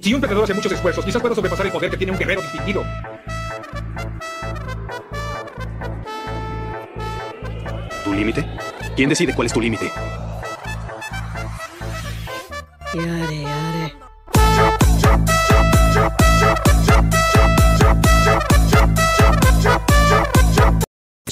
Si un perdedor hace muchos esfuerzos, quizás pueda sobrepasar el poder que tiene un guerrero distinguido. ¿Tu límite? ¿Quién decide cuál es tu límite?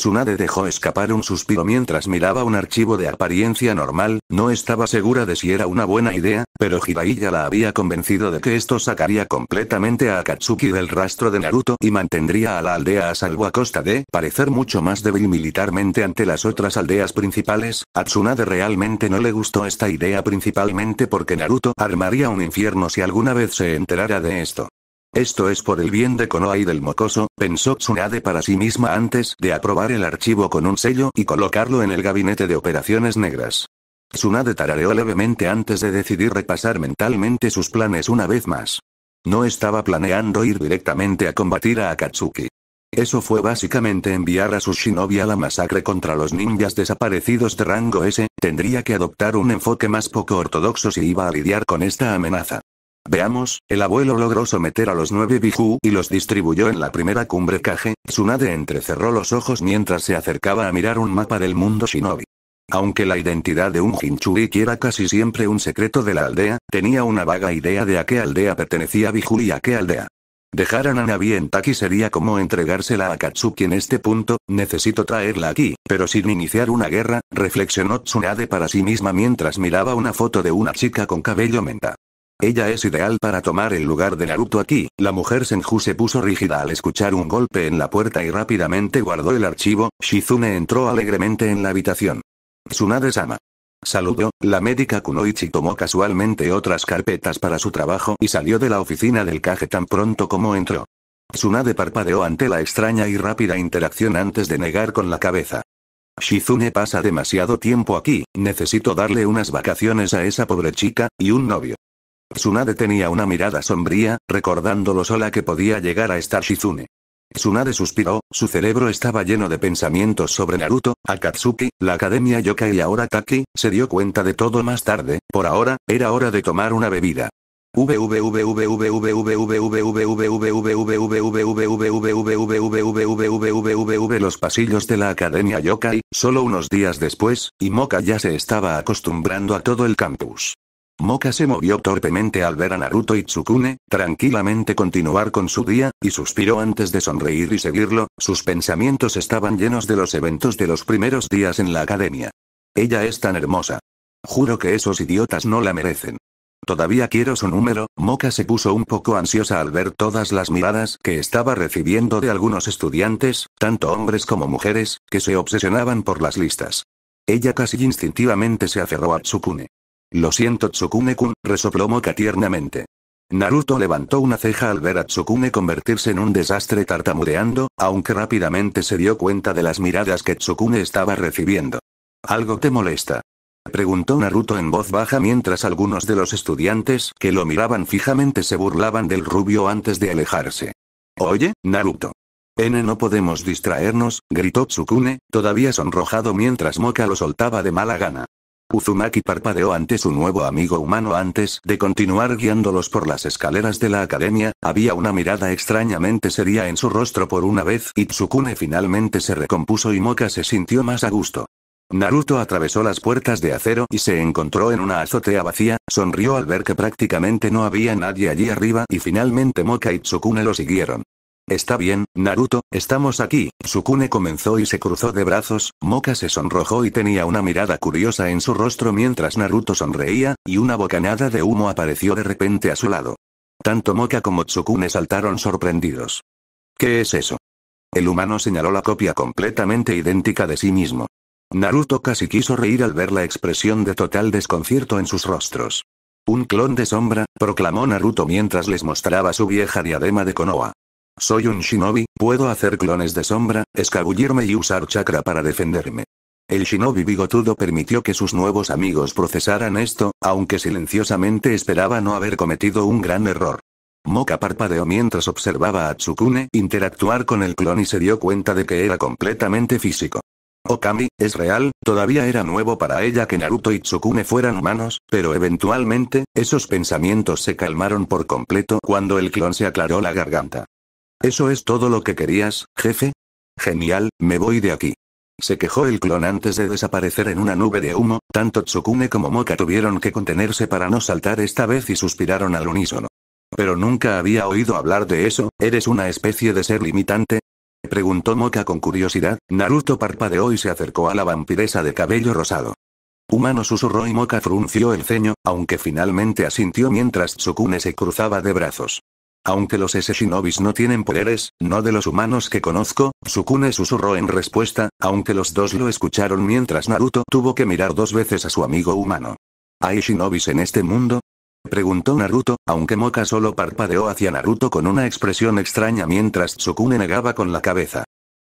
Tsunade dejó escapar un suspiro mientras miraba un archivo de apariencia normal, no estaba segura de si era una buena idea, pero Hirai la había convencido de que esto sacaría completamente a Akatsuki del rastro de Naruto y mantendría a la aldea a salvo a costa de parecer mucho más débil militarmente ante las otras aldeas principales, a Tsunade realmente no le gustó esta idea principalmente porque Naruto armaría un infierno si alguna vez se enterara de esto. Esto es por el bien de Konoha y del mocoso, pensó Tsunade para sí misma antes de aprobar el archivo con un sello y colocarlo en el gabinete de operaciones negras. Tsunade tarareó levemente antes de decidir repasar mentalmente sus planes una vez más. No estaba planeando ir directamente a combatir a Akatsuki. Eso fue básicamente enviar a su shinobi a la masacre contra los ninjas desaparecidos de rango S, tendría que adoptar un enfoque más poco ortodoxo si iba a lidiar con esta amenaza. Veamos, el abuelo logró someter a los nueve Biju y los distribuyó en la primera cumbre Kage, Tsunade entrecerró los ojos mientras se acercaba a mirar un mapa del mundo shinobi. Aunque la identidad de un Jinchuriki era casi siempre un secreto de la aldea, tenía una vaga idea de a qué aldea pertenecía Biju y a qué aldea. Dejar a Nanabi en Taki sería como entregársela a Katsuki en este punto, necesito traerla aquí, pero sin iniciar una guerra, reflexionó Tsunade para sí misma mientras miraba una foto de una chica con cabello menta. Ella es ideal para tomar el lugar de Naruto aquí. La mujer Senju se puso rígida al escuchar un golpe en la puerta y rápidamente guardó el archivo. Shizune entró alegremente en la habitación. Tsunade-sama. Saludó, la médica Kunoichi tomó casualmente otras carpetas para su trabajo y salió de la oficina del caje tan pronto como entró. Tsunade parpadeó ante la extraña y rápida interacción antes de negar con la cabeza. Shizune pasa demasiado tiempo aquí, necesito darle unas vacaciones a esa pobre chica, y un novio. Tsunade tenía una mirada sombría, recordando lo sola que podía llegar a estar Shizune. Tsunade suspiró, su cerebro estaba lleno de pensamientos sobre Naruto, Akatsuki, la Academia Yokai y ahora Taki, se dio cuenta de todo más tarde, por ahora, era hora de tomar una bebida. Los pasillos de la Academia Yokai, solo unos días después, y ya se estaba acostumbrando a todo el campus. Moka se movió torpemente al ver a Naruto y Tsukune, tranquilamente continuar con su día, y suspiró antes de sonreír y seguirlo, sus pensamientos estaban llenos de los eventos de los primeros días en la academia. Ella es tan hermosa. Juro que esos idiotas no la merecen. Todavía quiero su número, Moka se puso un poco ansiosa al ver todas las miradas que estaba recibiendo de algunos estudiantes, tanto hombres como mujeres, que se obsesionaban por las listas. Ella casi instintivamente se aferró a Tsukune. Lo siento Tsukune-kun, resopló Moka tiernamente. Naruto levantó una ceja al ver a Tsukune convertirse en un desastre tartamudeando, aunque rápidamente se dio cuenta de las miradas que Tsukune estaba recibiendo. ¿Algo te molesta? Preguntó Naruto en voz baja mientras algunos de los estudiantes que lo miraban fijamente se burlaban del rubio antes de alejarse. Oye, Naruto. N no podemos distraernos, gritó Tsukune, todavía sonrojado mientras Moka lo soltaba de mala gana. Uzumaki parpadeó ante su nuevo amigo humano antes de continuar guiándolos por las escaleras de la academia, había una mirada extrañamente seria en su rostro por una vez y Tsukune finalmente se recompuso y Moka se sintió más a gusto. Naruto atravesó las puertas de acero y se encontró en una azotea vacía, sonrió al ver que prácticamente no había nadie allí arriba y finalmente Moka y Tsukune lo siguieron. Está bien, Naruto, estamos aquí. Tsukune comenzó y se cruzó de brazos, Moka se sonrojó y tenía una mirada curiosa en su rostro mientras Naruto sonreía, y una bocanada de humo apareció de repente a su lado. Tanto Moka como Tsukune saltaron sorprendidos. ¿Qué es eso? El humano señaló la copia completamente idéntica de sí mismo. Naruto casi quiso reír al ver la expresión de total desconcierto en sus rostros. Un clon de sombra, proclamó Naruto mientras les mostraba su vieja diadema de Konoha. Soy un shinobi, puedo hacer clones de sombra, escabullirme y usar chakra para defenderme. El shinobi bigotudo permitió que sus nuevos amigos procesaran esto, aunque silenciosamente esperaba no haber cometido un gran error. Moka parpadeó mientras observaba a Tsukune interactuar con el clon y se dio cuenta de que era completamente físico. Okami, es real, todavía era nuevo para ella que Naruto y Tsukune fueran humanos, pero eventualmente, esos pensamientos se calmaron por completo cuando el clon se aclaró la garganta. ¿Eso es todo lo que querías, jefe? Genial, me voy de aquí. Se quejó el clon antes de desaparecer en una nube de humo, tanto Tsukune como Moka tuvieron que contenerse para no saltar esta vez y suspiraron al unísono. Pero nunca había oído hablar de eso, ¿eres una especie de ser limitante? Preguntó Moka con curiosidad, Naruto parpadeó y se acercó a la vampiresa de cabello rosado. Humano susurró y Moka frunció el ceño, aunque finalmente asintió mientras Tsukune se cruzaba de brazos. Aunque los S-Shinobis no tienen poderes, no de los humanos que conozco, Sukune susurró en respuesta, aunque los dos lo escucharon mientras Naruto tuvo que mirar dos veces a su amigo humano. ¿Hay Shinobis en este mundo? Preguntó Naruto, aunque Moka solo parpadeó hacia Naruto con una expresión extraña mientras Sukune negaba con la cabeza.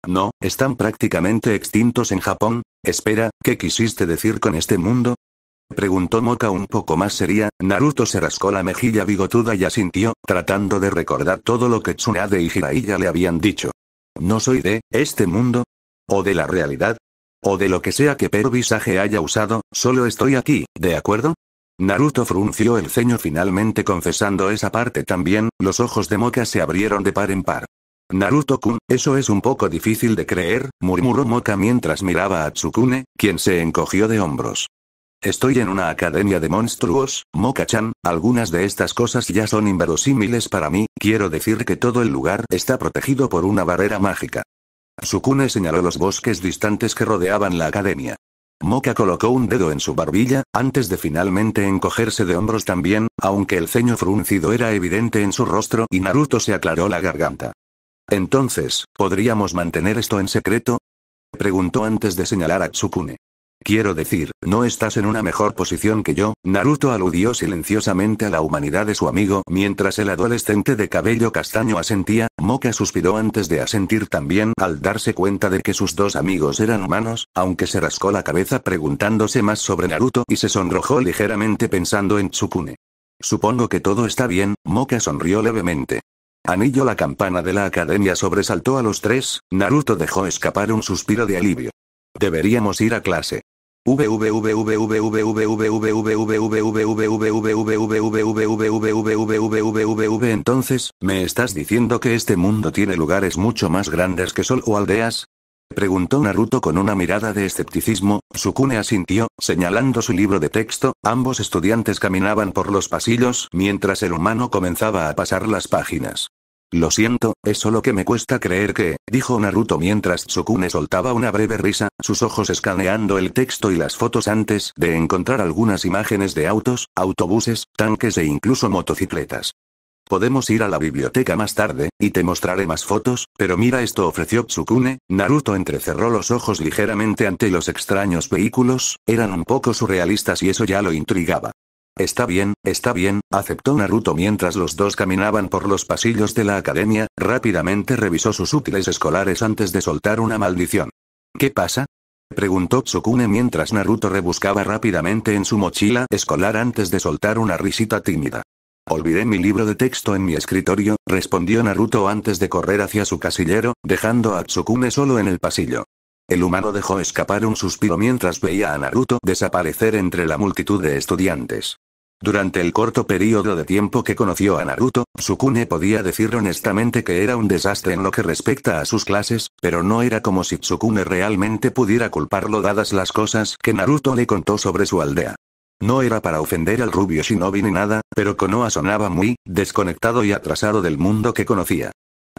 No, están prácticamente extintos en Japón. Espera, ¿qué quisiste decir con este mundo? Preguntó Moka un poco más seria, Naruto se rascó la mejilla bigotuda y asintió, tratando de recordar todo lo que Tsunade y Hiraiya le habían dicho. No soy de, este mundo. O de la realidad. O de lo que sea que visaje haya usado, solo estoy aquí, ¿de acuerdo? Naruto frunció el ceño finalmente confesando esa parte también, los ojos de Moka se abrieron de par en par. Naruto-kun, eso es un poco difícil de creer, murmuró Moka mientras miraba a Tsukune, quien se encogió de hombros. Estoy en una academia de monstruos, Moka-chan, algunas de estas cosas ya son inverosímiles para mí, quiero decir que todo el lugar está protegido por una barrera mágica. Tsukune señaló los bosques distantes que rodeaban la academia. Moka colocó un dedo en su barbilla, antes de finalmente encogerse de hombros también, aunque el ceño fruncido era evidente en su rostro y Naruto se aclaró la garganta. Entonces, ¿podríamos mantener esto en secreto? Preguntó antes de señalar a Tsukune. Quiero decir, no estás en una mejor posición que yo, Naruto aludió silenciosamente a la humanidad de su amigo mientras el adolescente de cabello castaño asentía, Moka suspiró antes de asentir también al darse cuenta de que sus dos amigos eran humanos, aunque se rascó la cabeza preguntándose más sobre Naruto y se sonrojó ligeramente pensando en Tsukune. Supongo que todo está bien, Moka sonrió levemente. Anillo la campana de la academia sobresaltó a los tres, Naruto dejó escapar un suspiro de alivio. Deberíamos ir a clase. Entonces, ¿me estás diciendo que este mundo tiene lugares mucho más grandes que Sol o aldeas? Preguntó Naruto con una mirada de escepticismo, Sukune asintió, señalando su libro de texto, ambos estudiantes caminaban por los pasillos mientras el humano comenzaba a pasar las páginas. Lo siento, es solo que me cuesta creer que, dijo Naruto mientras Tsukune soltaba una breve risa, sus ojos escaneando el texto y las fotos antes de encontrar algunas imágenes de autos, autobuses, tanques e incluso motocicletas. Podemos ir a la biblioteca más tarde, y te mostraré más fotos, pero mira esto ofreció Tsukune, Naruto entrecerró los ojos ligeramente ante los extraños vehículos, eran un poco surrealistas y eso ya lo intrigaba. Está bien, está bien, aceptó Naruto mientras los dos caminaban por los pasillos de la academia, rápidamente revisó sus útiles escolares antes de soltar una maldición. ¿Qué pasa? Preguntó Tsukune mientras Naruto rebuscaba rápidamente en su mochila escolar antes de soltar una risita tímida. Olvidé mi libro de texto en mi escritorio, respondió Naruto antes de correr hacia su casillero, dejando a Tsukune solo en el pasillo. El humano dejó escapar un suspiro mientras veía a Naruto desaparecer entre la multitud de estudiantes. Durante el corto periodo de tiempo que conoció a Naruto, Tsukune podía decir honestamente que era un desastre en lo que respecta a sus clases, pero no era como si Tsukune realmente pudiera culparlo dadas las cosas que Naruto le contó sobre su aldea. No era para ofender al rubio shinobi ni nada, pero Konoha sonaba muy desconectado y atrasado del mundo que conocía.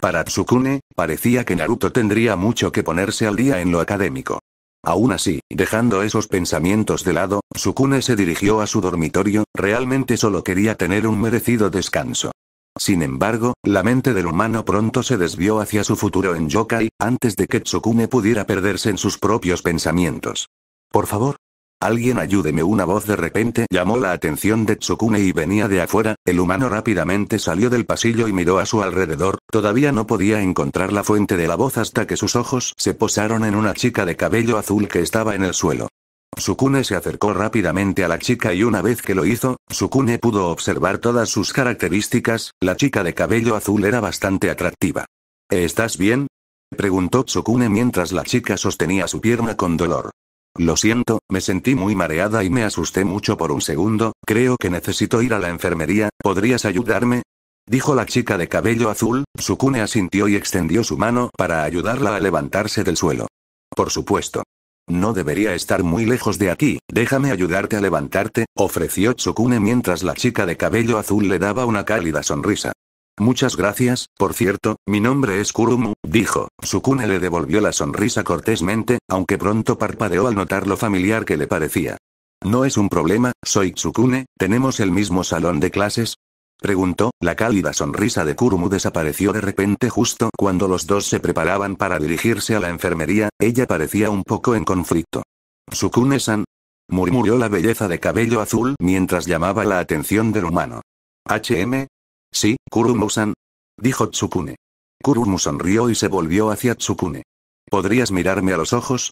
Para Tsukune, parecía que Naruto tendría mucho que ponerse al día en lo académico. Aún así, dejando esos pensamientos de lado, Tsukune se dirigió a su dormitorio, realmente solo quería tener un merecido descanso. Sin embargo, la mente del humano pronto se desvió hacia su futuro en Yokai, antes de que Tsukune pudiera perderse en sus propios pensamientos. Por favor, Alguien ayúdeme. Una voz de repente llamó la atención de Tsukune y venía de afuera, el humano rápidamente salió del pasillo y miró a su alrededor, todavía no podía encontrar la fuente de la voz hasta que sus ojos se posaron en una chica de cabello azul que estaba en el suelo. Tsukune se acercó rápidamente a la chica y una vez que lo hizo, Tsukune pudo observar todas sus características, la chica de cabello azul era bastante atractiva. ¿Estás bien? preguntó Tsukune mientras la chica sostenía su pierna con dolor. Lo siento, me sentí muy mareada y me asusté mucho por un segundo, creo que necesito ir a la enfermería, ¿podrías ayudarme? Dijo la chica de cabello azul, Tsukune asintió y extendió su mano para ayudarla a levantarse del suelo. Por supuesto. No debería estar muy lejos de aquí, déjame ayudarte a levantarte, ofreció Tsukune mientras la chica de cabello azul le daba una cálida sonrisa. Muchas gracias, por cierto, mi nombre es Kurumu, dijo. Sukune le devolvió la sonrisa cortésmente, aunque pronto parpadeó al notar lo familiar que le parecía. No es un problema, soy Tsukune, tenemos el mismo salón de clases, Preguntó, la cálida sonrisa de Kurumu desapareció de repente justo cuando los dos se preparaban para dirigirse a la enfermería, ella parecía un poco en conflicto. tsukune san Murmuró la belleza de cabello azul mientras llamaba la atención del humano. HM, Sí, Kurumu-san. Dijo Tsukune. Kurumu sonrió y se volvió hacia Tsukune. ¿Podrías mirarme a los ojos?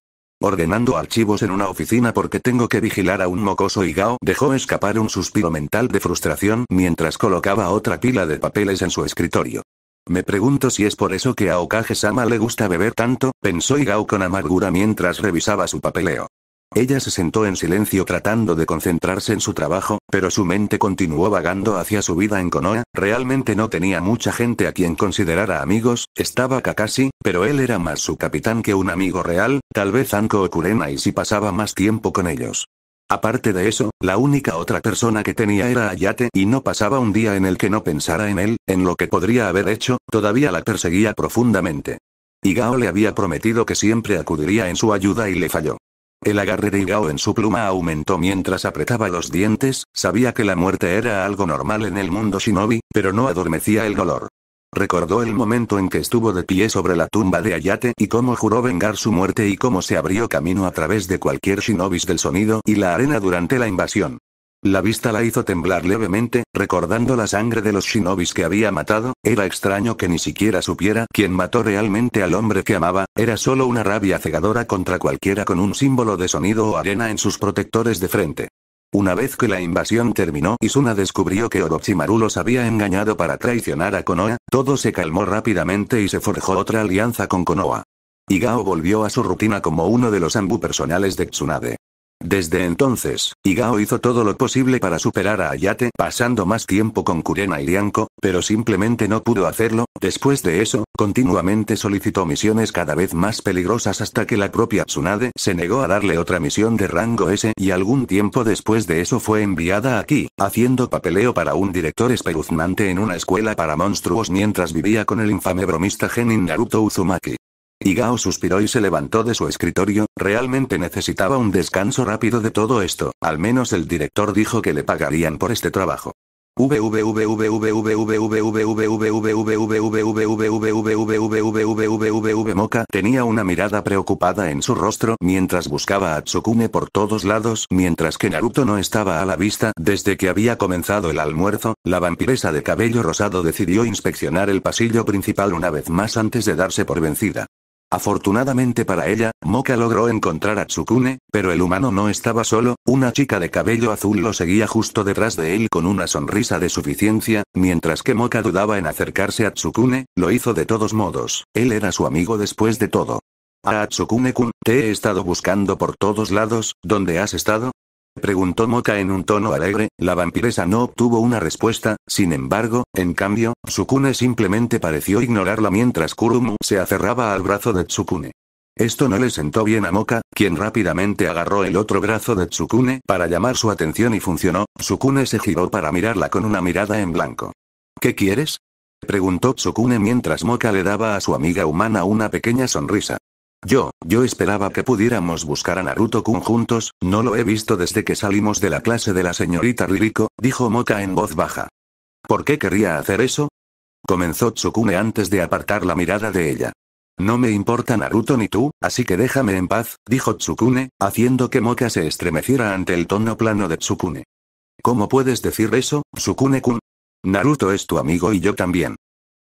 Ordenando archivos en una oficina porque tengo que vigilar a un mocoso y Gao dejó escapar un suspiro mental de frustración mientras colocaba otra pila de papeles en su escritorio. Me pregunto si es por eso que a Okage-sama le gusta beber tanto, pensó Igao con amargura mientras revisaba su papeleo. Ella se sentó en silencio tratando de concentrarse en su trabajo, pero su mente continuó vagando hacia su vida en Konoha, realmente no tenía mucha gente a quien considerara amigos, estaba Kakashi, pero él era más su capitán que un amigo real, tal vez Anko o Kurena y si pasaba más tiempo con ellos. Aparte de eso, la única otra persona que tenía era Ayate y no pasaba un día en el que no pensara en él, en lo que podría haber hecho, todavía la perseguía profundamente. Igao le había prometido que siempre acudiría en su ayuda y le falló. El agarre de Igao en su pluma aumentó mientras apretaba los dientes, sabía que la muerte era algo normal en el mundo shinobi, pero no adormecía el dolor. Recordó el momento en que estuvo de pie sobre la tumba de Ayate y cómo juró vengar su muerte y cómo se abrió camino a través de cualquier shinobis del sonido y la arena durante la invasión. La vista la hizo temblar levemente, recordando la sangre de los shinobis que había matado, era extraño que ni siquiera supiera quién mató realmente al hombre que amaba, era solo una rabia cegadora contra cualquiera con un símbolo de sonido o arena en sus protectores de frente. Una vez que la invasión terminó y Suna descubrió que Orochimaru los había engañado para traicionar a Konoha, todo se calmó rápidamente y se forjó otra alianza con Konoha. Igao volvió a su rutina como uno de los ambu personales de Tsunade. Desde entonces, Igao hizo todo lo posible para superar a Ayate pasando más tiempo con Kurena y Lianco, pero simplemente no pudo hacerlo, después de eso, continuamente solicitó misiones cada vez más peligrosas hasta que la propia Tsunade se negó a darle otra misión de rango S y algún tiempo después de eso fue enviada aquí, haciendo papeleo para un director espeluznante en una escuela para monstruos mientras vivía con el infame bromista Genin Naruto Uzumaki. Y Gao suspiró y se levantó de su escritorio, realmente necesitaba un descanso rápido de todo esto, al menos el director dijo que le pagarían por este trabajo. Moka tenía una mirada preocupada en su rostro mientras buscaba a Tsukune por todos lados mientras que Naruto no estaba a la vista desde que había comenzado el almuerzo, la vampiresa de cabello rosado decidió inspeccionar el pasillo principal una vez más antes de darse por vencida. Afortunadamente para ella, Moka logró encontrar a Tsukune, pero el humano no estaba solo, una chica de cabello azul lo seguía justo detrás de él con una sonrisa de suficiencia, mientras que Moka dudaba en acercarse a Tsukune, lo hizo de todos modos, él era su amigo después de todo. A Tsukune-kun, te he estado buscando por todos lados, ¿dónde has estado? preguntó Moca en un tono alegre, la vampiresa no obtuvo una respuesta, sin embargo, en cambio, Tsukune simplemente pareció ignorarla mientras Kurumu se aferraba al brazo de Tsukune. Esto no le sentó bien a Moka, quien rápidamente agarró el otro brazo de Tsukune para llamar su atención y funcionó, Tsukune se giró para mirarla con una mirada en blanco. ¿Qué quieres? Preguntó Tsukune mientras Moka le daba a su amiga humana una pequeña sonrisa. Yo, yo esperaba que pudiéramos buscar a Naruto-kun juntos, no lo he visto desde que salimos de la clase de la señorita Ririko, dijo Moka en voz baja. ¿Por qué querría hacer eso? Comenzó Tsukune antes de apartar la mirada de ella. No me importa Naruto ni tú, así que déjame en paz, dijo Tsukune, haciendo que Moka se estremeciera ante el tono plano de Tsukune. ¿Cómo puedes decir eso, Tsukune-kun? Naruto es tu amigo y yo también.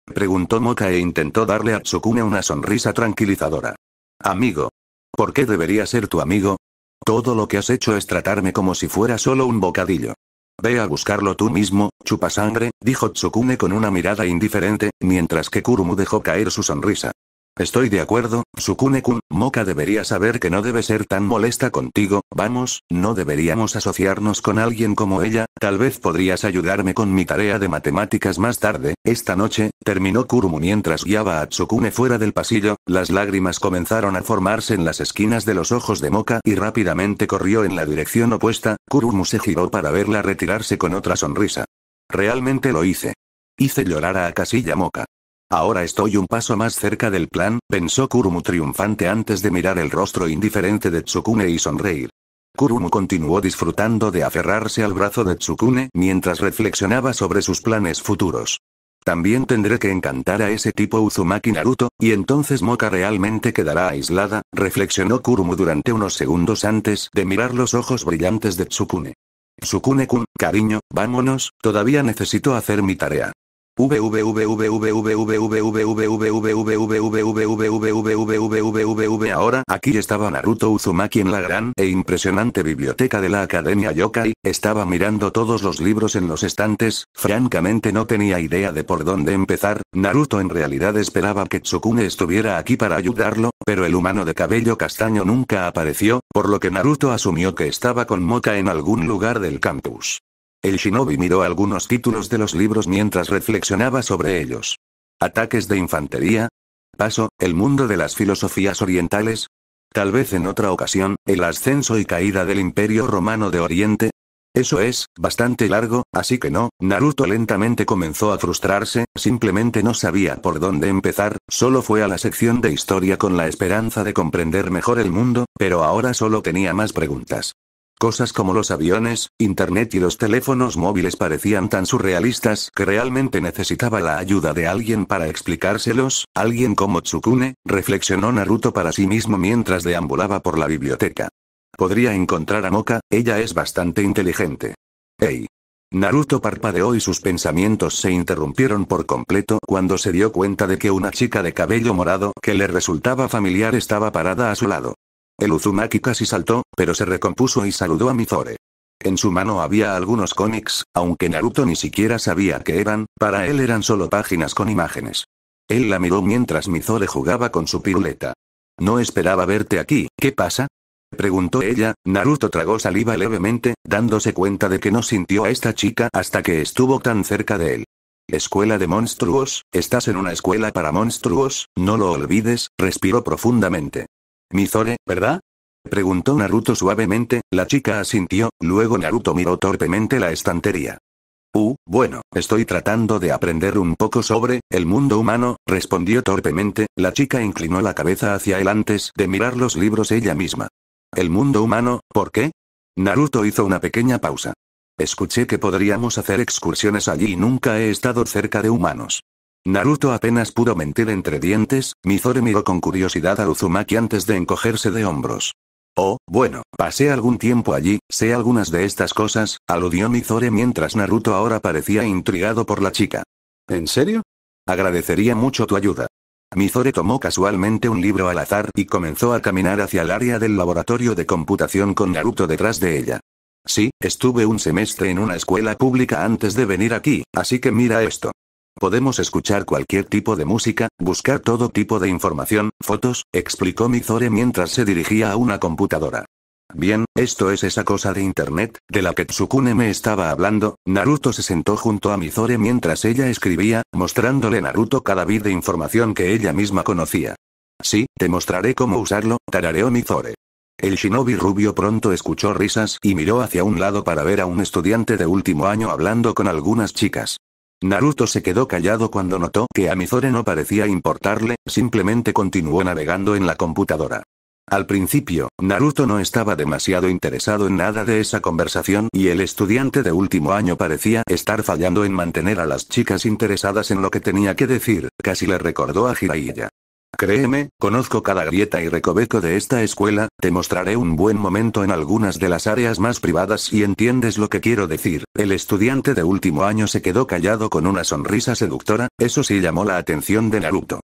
Preguntó Moka e intentó darle a Tsukune una sonrisa tranquilizadora. Amigo. ¿Por qué debería ser tu amigo? Todo lo que has hecho es tratarme como si fuera solo un bocadillo. Ve a buscarlo tú mismo, chupasangre, dijo Tsukune con una mirada indiferente, mientras que Kurumu dejó caer su sonrisa. Estoy de acuerdo, Sukune-kun, Moka debería saber que no debe ser tan molesta contigo, vamos, no deberíamos asociarnos con alguien como ella, tal vez podrías ayudarme con mi tarea de matemáticas más tarde, esta noche, terminó Kurumu mientras guiaba a Tsukune fuera del pasillo, las lágrimas comenzaron a formarse en las esquinas de los ojos de Moka y rápidamente corrió en la dirección opuesta, Kurumu se giró para verla retirarse con otra sonrisa. Realmente lo hice. Hice llorar a Akasilla Moka. Ahora estoy un paso más cerca del plan, pensó Kurumu triunfante antes de mirar el rostro indiferente de Tsukune y sonreír. Kurumu continuó disfrutando de aferrarse al brazo de Tsukune mientras reflexionaba sobre sus planes futuros. También tendré que encantar a ese tipo Uzumaki Naruto, y entonces Moka realmente quedará aislada, reflexionó Kurumu durante unos segundos antes de mirar los ojos brillantes de Tsukune. Tsukune-kun, cariño, vámonos, todavía necesito hacer mi tarea. Ahora, aquí estaba Naruto Uzumaki en la gran e impresionante biblioteca de la Academia Yokai, estaba mirando todos los libros en los estantes, francamente no tenía idea de por dónde empezar, Naruto en realidad esperaba que Tsukune estuviera aquí para ayudarlo, pero el humano de cabello castaño nunca apareció, por lo que Naruto asumió que estaba con Moka en algún lugar del campus. El shinobi miró algunos títulos de los libros mientras reflexionaba sobre ellos. Ataques de infantería. Paso, el mundo de las filosofías orientales. Tal vez en otra ocasión, el ascenso y caída del imperio romano de Oriente. Eso es, bastante largo, así que no, Naruto lentamente comenzó a frustrarse, simplemente no sabía por dónde empezar, solo fue a la sección de historia con la esperanza de comprender mejor el mundo, pero ahora solo tenía más preguntas. Cosas como los aviones, internet y los teléfonos móviles parecían tan surrealistas que realmente necesitaba la ayuda de alguien para explicárselos, alguien como Tsukune, reflexionó Naruto para sí mismo mientras deambulaba por la biblioteca. Podría encontrar a Moka, ella es bastante inteligente. ¡Ey! Naruto parpadeó y sus pensamientos se interrumpieron por completo cuando se dio cuenta de que una chica de cabello morado que le resultaba familiar estaba parada a su lado. El Uzumaki casi saltó, pero se recompuso y saludó a Mizore. En su mano había algunos cómics, aunque Naruto ni siquiera sabía qué eran, para él eran solo páginas con imágenes. Él la miró mientras Mizore jugaba con su piruleta. No esperaba verte aquí, ¿qué pasa? Preguntó ella, Naruto tragó saliva levemente, dándose cuenta de que no sintió a esta chica hasta que estuvo tan cerca de él. Escuela de monstruos, estás en una escuela para monstruos, no lo olvides, respiró profundamente. Mizore, ¿verdad? Preguntó Naruto suavemente, la chica asintió, luego Naruto miró torpemente la estantería. Uh, bueno, estoy tratando de aprender un poco sobre el mundo humano, respondió torpemente, la chica inclinó la cabeza hacia él antes de mirar los libros ella misma. ¿El mundo humano, por qué? Naruto hizo una pequeña pausa. Escuché que podríamos hacer excursiones allí y nunca he estado cerca de humanos. Naruto apenas pudo mentir entre dientes, Mizore miró con curiosidad a Uzumaki antes de encogerse de hombros. Oh, bueno, pasé algún tiempo allí, sé algunas de estas cosas, aludió Mizore mientras Naruto ahora parecía intrigado por la chica. ¿En serio? Agradecería mucho tu ayuda. Mizore tomó casualmente un libro al azar y comenzó a caminar hacia el área del laboratorio de computación con Naruto detrás de ella. Sí, estuve un semestre en una escuela pública antes de venir aquí, así que mira esto. Podemos escuchar cualquier tipo de música, buscar todo tipo de información, fotos, explicó Mizore mientras se dirigía a una computadora. Bien, esto es esa cosa de internet, de la que Tsukune me estaba hablando, Naruto se sentó junto a Mizore mientras ella escribía, mostrándole Naruto cada bit de información que ella misma conocía. Sí, te mostraré cómo usarlo, tarareó Mizore. El shinobi rubio pronto escuchó risas y miró hacia un lado para ver a un estudiante de último año hablando con algunas chicas. Naruto se quedó callado cuando notó que a Mizore no parecía importarle, simplemente continuó navegando en la computadora. Al principio, Naruto no estaba demasiado interesado en nada de esa conversación y el estudiante de último año parecía estar fallando en mantener a las chicas interesadas en lo que tenía que decir, casi le recordó a Hiraiya. Créeme, conozco cada grieta y recoveco de esta escuela, te mostraré un buen momento en algunas de las áreas más privadas y entiendes lo que quiero decir. El estudiante de último año se quedó callado con una sonrisa seductora, eso sí llamó la atención de Naruto.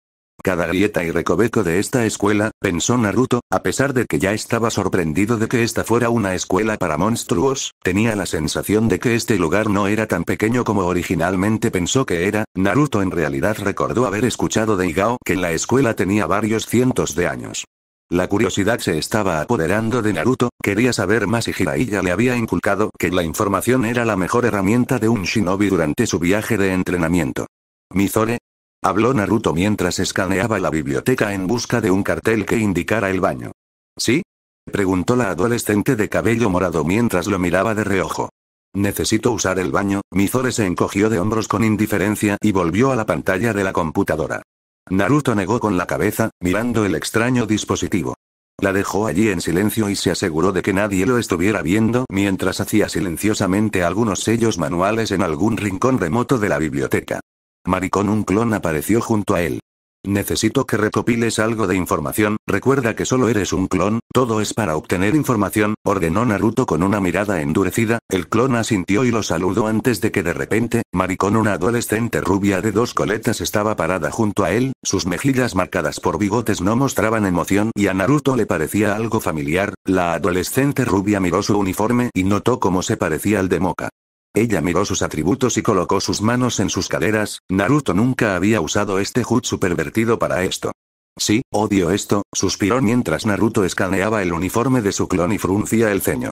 Cada grieta y recoveco de esta escuela, pensó Naruto, a pesar de que ya estaba sorprendido de que esta fuera una escuela para monstruos, tenía la sensación de que este lugar no era tan pequeño como originalmente pensó que era, Naruto en realidad recordó haber escuchado de Igao que la escuela tenía varios cientos de años. La curiosidad se estaba apoderando de Naruto, quería saber más y Jiraiya le había inculcado que la información era la mejor herramienta de un shinobi durante su viaje de entrenamiento. Mizore, Habló Naruto mientras escaneaba la biblioteca en busca de un cartel que indicara el baño. ¿Sí? Preguntó la adolescente de cabello morado mientras lo miraba de reojo. Necesito usar el baño, Mizore se encogió de hombros con indiferencia y volvió a la pantalla de la computadora. Naruto negó con la cabeza, mirando el extraño dispositivo. La dejó allí en silencio y se aseguró de que nadie lo estuviera viendo mientras hacía silenciosamente algunos sellos manuales en algún rincón remoto de la biblioteca. Maricón un clon apareció junto a él. Necesito que recopiles algo de información, recuerda que solo eres un clon, todo es para obtener información, ordenó Naruto con una mirada endurecida, el clon asintió y lo saludó antes de que de repente, Maricón una adolescente rubia de dos coletas estaba parada junto a él, sus mejillas marcadas por bigotes no mostraban emoción y a Naruto le parecía algo familiar, la adolescente rubia miró su uniforme y notó cómo se parecía al de Moka. Ella miró sus atributos y colocó sus manos en sus caderas, Naruto nunca había usado este jutsu pervertido para esto. Sí, odio esto, suspiró mientras Naruto escaneaba el uniforme de su clon y fruncía el ceño.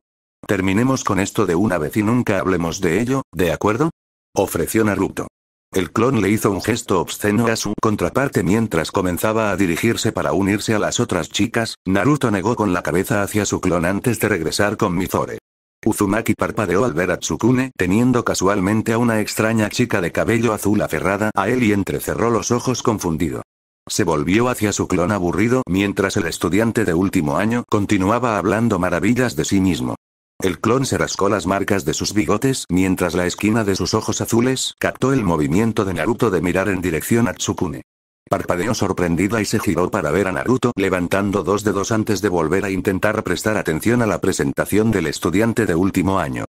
Terminemos con esto de una vez y nunca hablemos de ello, ¿de acuerdo? Ofreció Naruto. El clon le hizo un gesto obsceno a su contraparte mientras comenzaba a dirigirse para unirse a las otras chicas, Naruto negó con la cabeza hacia su clon antes de regresar con Mizore. Uzumaki parpadeó al ver a Tsukune teniendo casualmente a una extraña chica de cabello azul aferrada a él y entrecerró los ojos confundido. Se volvió hacia su clon aburrido mientras el estudiante de último año continuaba hablando maravillas de sí mismo. El clon se rascó las marcas de sus bigotes mientras la esquina de sus ojos azules captó el movimiento de Naruto de mirar en dirección a Tsukune. Parpadeó sorprendida y se giró para ver a Naruto levantando dos dedos antes de volver a intentar prestar atención a la presentación del estudiante de último año.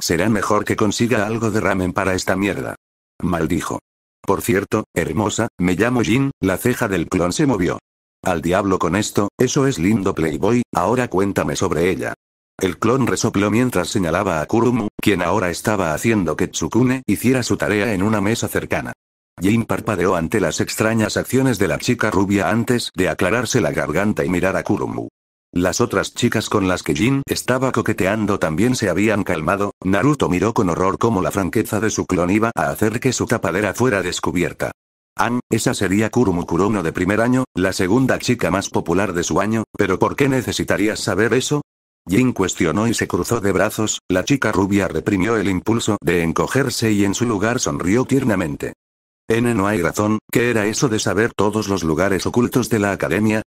Será mejor que consiga algo de ramen para esta mierda. Maldijo. Por cierto, hermosa, me llamo Jin, la ceja del clon se movió. Al diablo con esto, eso es lindo Playboy, ahora cuéntame sobre ella. El clon resopló mientras señalaba a Kurumu, quien ahora estaba haciendo que Tsukune hiciera su tarea en una mesa cercana. Jin parpadeó ante las extrañas acciones de la chica rubia antes de aclararse la garganta y mirar a Kurumu. Las otras chicas con las que Jin estaba coqueteando también se habían calmado, Naruto miró con horror cómo la franqueza de su clon iba a hacer que su tapadera fuera descubierta. An, esa sería Kurumu Kurono de primer año, la segunda chica más popular de su año, pero ¿por qué necesitarías saber eso? Jin cuestionó y se cruzó de brazos, la chica rubia reprimió el impulso de encogerse y en su lugar sonrió tiernamente. N. No hay razón, ¿qué era eso de saber todos los lugares ocultos de la academia?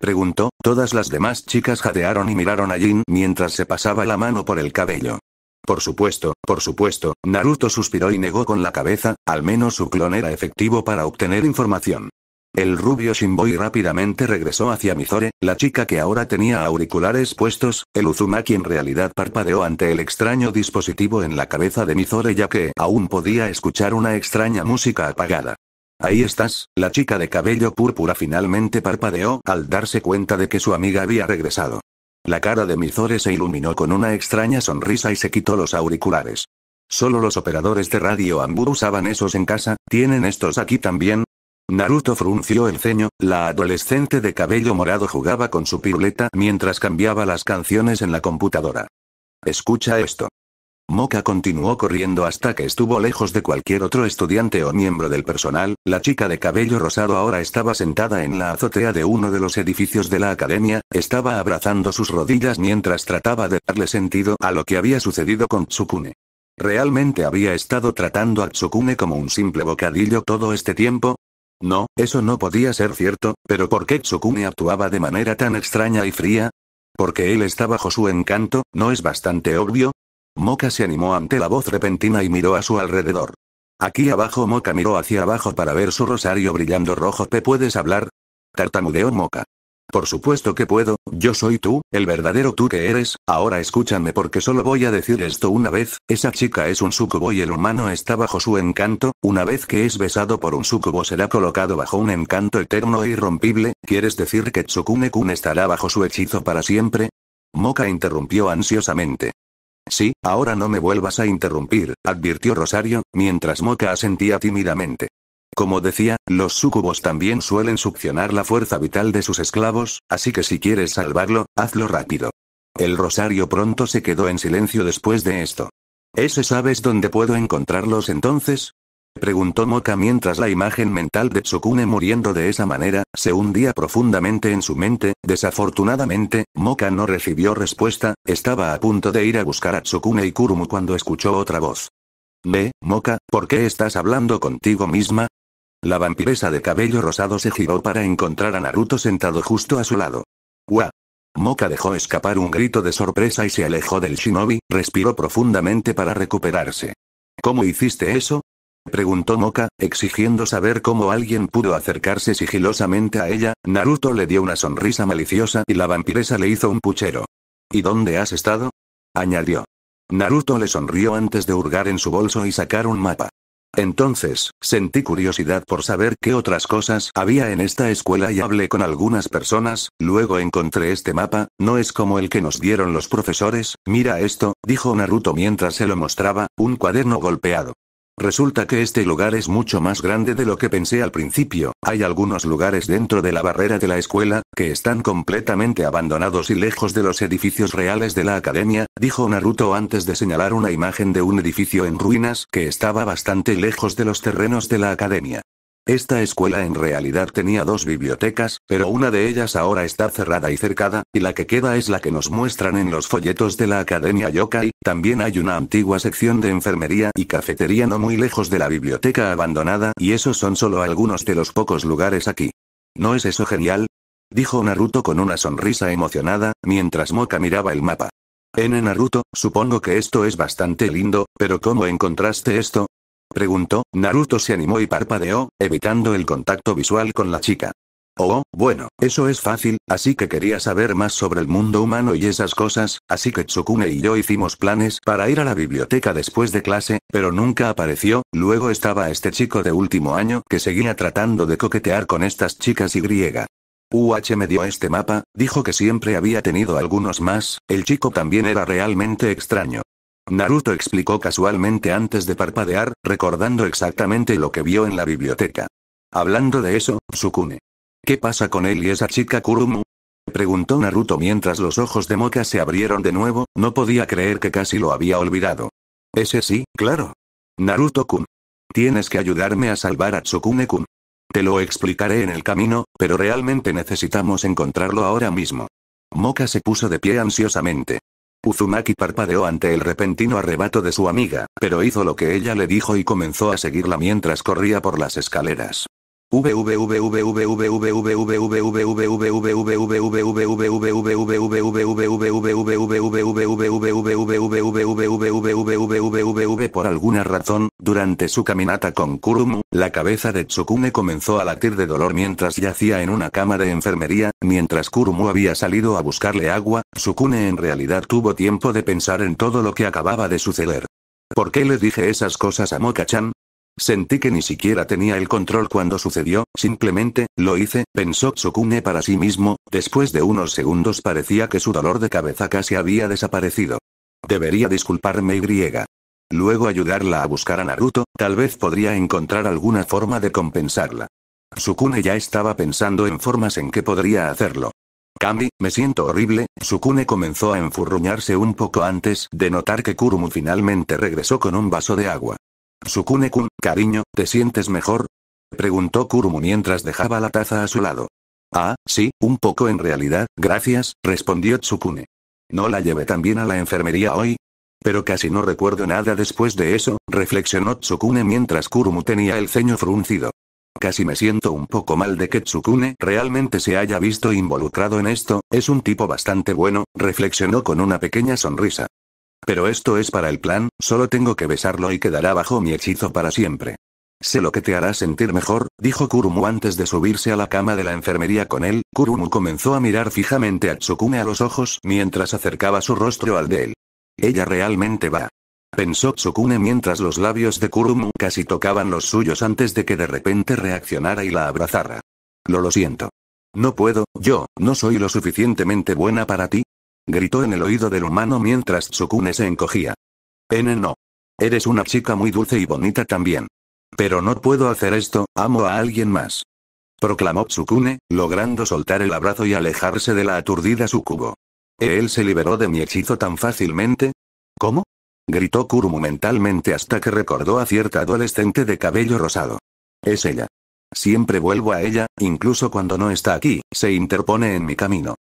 Preguntó, todas las demás chicas jadearon y miraron a Jin mientras se pasaba la mano por el cabello. Por supuesto, por supuesto, Naruto suspiró y negó con la cabeza, al menos su clon era efectivo para obtener información. El rubio Shinboy rápidamente regresó hacia Mizore, la chica que ahora tenía auriculares puestos, el Uzumaki en realidad parpadeó ante el extraño dispositivo en la cabeza de Mizore ya que aún podía escuchar una extraña música apagada. Ahí estás, la chica de cabello púrpura finalmente parpadeó al darse cuenta de que su amiga había regresado. La cara de Mizore se iluminó con una extraña sonrisa y se quitó los auriculares. Solo los operadores de radio Ambu usaban esos en casa, ¿tienen estos aquí también? Naruto frunció el ceño, la adolescente de cabello morado jugaba con su piruleta mientras cambiaba las canciones en la computadora. Escucha esto. Moka continuó corriendo hasta que estuvo lejos de cualquier otro estudiante o miembro del personal, la chica de cabello rosado ahora estaba sentada en la azotea de uno de los edificios de la academia, estaba abrazando sus rodillas mientras trataba de darle sentido a lo que había sucedido con Tsukune. Realmente había estado tratando a Tsukune como un simple bocadillo todo este tiempo, no, eso no podía ser cierto, pero ¿por qué Tsukune actuaba de manera tan extraña y fría? ¿Porque él está bajo su encanto, no es bastante obvio? Moka se animó ante la voz repentina y miró a su alrededor. Aquí abajo Moka miró hacia abajo para ver su rosario brillando rojo. ¿Te puedes hablar? Tartamudeó Moka. Por supuesto que puedo, yo soy tú, el verdadero tú que eres, ahora escúchame porque solo voy a decir esto una vez, esa chica es un sucubo y el humano está bajo su encanto, una vez que es besado por un sucubo será colocado bajo un encanto eterno e irrompible, ¿quieres decir que Tsukune-kun estará bajo su hechizo para siempre? Moka interrumpió ansiosamente. Sí, ahora no me vuelvas a interrumpir, advirtió Rosario, mientras Moka asentía tímidamente. Como decía, los sucubos también suelen succionar la fuerza vital de sus esclavos, así que si quieres salvarlo, hazlo rápido. El rosario pronto se quedó en silencio después de esto. ¿Ese sabes dónde puedo encontrarlos entonces? Preguntó Moka mientras la imagen mental de Tsukune muriendo de esa manera, se hundía profundamente en su mente, desafortunadamente, Moka no recibió respuesta, estaba a punto de ir a buscar a Tsukune y Kurumu cuando escuchó otra voz. Ve, Moka, ¿por qué estás hablando contigo misma? La vampiresa de cabello rosado se giró para encontrar a Naruto sentado justo a su lado. ¡Guau! Moka dejó escapar un grito de sorpresa y se alejó del shinobi, respiró profundamente para recuperarse. ¿Cómo hiciste eso? Preguntó Moka, exigiendo saber cómo alguien pudo acercarse sigilosamente a ella, Naruto le dio una sonrisa maliciosa y la vampiresa le hizo un puchero. ¿Y dónde has estado? añadió. Naruto le sonrió antes de hurgar en su bolso y sacar un mapa. Entonces, sentí curiosidad por saber qué otras cosas había en esta escuela y hablé con algunas personas, luego encontré este mapa, no es como el que nos dieron los profesores, mira esto, dijo Naruto mientras se lo mostraba, un cuaderno golpeado. Resulta que este lugar es mucho más grande de lo que pensé al principio. Hay algunos lugares dentro de la barrera de la escuela, que están completamente abandonados y lejos de los edificios reales de la academia, dijo Naruto antes de señalar una imagen de un edificio en ruinas que estaba bastante lejos de los terrenos de la academia. Esta escuela en realidad tenía dos bibliotecas, pero una de ellas ahora está cerrada y cercada, y la que queda es la que nos muestran en los folletos de la Academia Yokai, también hay una antigua sección de enfermería y cafetería no muy lejos de la biblioteca abandonada, y esos son solo algunos de los pocos lugares aquí. ¿No es eso genial? Dijo Naruto con una sonrisa emocionada, mientras Moka miraba el mapa. En Naruto, supongo que esto es bastante lindo, pero ¿cómo encontraste esto? Preguntó, Naruto se animó y parpadeó, evitando el contacto visual con la chica. Oh, bueno, eso es fácil, así que quería saber más sobre el mundo humano y esas cosas, así que Tsukune y yo hicimos planes para ir a la biblioteca después de clase, pero nunca apareció, luego estaba este chico de último año que seguía tratando de coquetear con estas chicas y griega. UH me dio este mapa, dijo que siempre había tenido algunos más, el chico también era realmente extraño. Naruto explicó casualmente antes de parpadear, recordando exactamente lo que vio en la biblioteca. Hablando de eso, Tsukune. ¿Qué pasa con él y esa chica Kurumu? Preguntó Naruto mientras los ojos de Moka se abrieron de nuevo, no podía creer que casi lo había olvidado. Ese sí, claro. Naruto-kun. Tienes que ayudarme a salvar a Tsukune-kun. Te lo explicaré en el camino, pero realmente necesitamos encontrarlo ahora mismo. Moka se puso de pie ansiosamente. Uzumaki parpadeó ante el repentino arrebato de su amiga, pero hizo lo que ella le dijo y comenzó a seguirla mientras corría por las escaleras. Por alguna razón, durante su caminata con Kurumu, la cabeza de Tsukune comenzó a latir de dolor mientras yacía en una cama de enfermería, mientras Kurumu había salido a buscarle agua, Tsukune en realidad tuvo tiempo de pensar en todo lo que acababa de suceder. ¿Por qué le dije esas cosas a Mokachan? Sentí que ni siquiera tenía el control cuando sucedió, simplemente, lo hice, pensó Tsukune para sí mismo, después de unos segundos parecía que su dolor de cabeza casi había desaparecido. Debería disculparme y griega. Luego ayudarla a buscar a Naruto, tal vez podría encontrar alguna forma de compensarla. Sukune ya estaba pensando en formas en que podría hacerlo. Kami, me siento horrible, Sukune comenzó a enfurruñarse un poco antes de notar que Kurumu finalmente regresó con un vaso de agua tsukune kun cariño, ¿te sientes mejor? Preguntó Kurumu mientras dejaba la taza a su lado. Ah, sí, un poco en realidad, gracias, respondió Tsukune. No la llevé también a la enfermería hoy. Pero casi no recuerdo nada después de eso, reflexionó Tsukune mientras Kurumu tenía el ceño fruncido. Casi me siento un poco mal de que Tsukune realmente se haya visto involucrado en esto, es un tipo bastante bueno, reflexionó con una pequeña sonrisa. Pero esto es para el plan, solo tengo que besarlo y quedará bajo mi hechizo para siempre. Sé lo que te hará sentir mejor, dijo Kurumu antes de subirse a la cama de la enfermería con él. Kurumu comenzó a mirar fijamente a Tsukune a los ojos mientras acercaba su rostro al de él. Ella realmente va. Pensó Tsukune mientras los labios de Kurumu casi tocaban los suyos antes de que de repente reaccionara y la abrazara. Lo lo siento. No puedo, yo, no soy lo suficientemente buena para ti, gritó en el oído del humano mientras Tsukune se encogía. N no. Eres una chica muy dulce y bonita también. Pero no puedo hacer esto, amo a alguien más. Proclamó Tsukune, logrando soltar el abrazo y alejarse de la aturdida Sucubo. ¿Él se liberó de mi hechizo tan fácilmente? ¿Cómo? Gritó Kurumu mentalmente hasta que recordó a cierta adolescente de cabello rosado. Es ella. Siempre vuelvo a ella, incluso cuando no está aquí, se interpone en mi camino.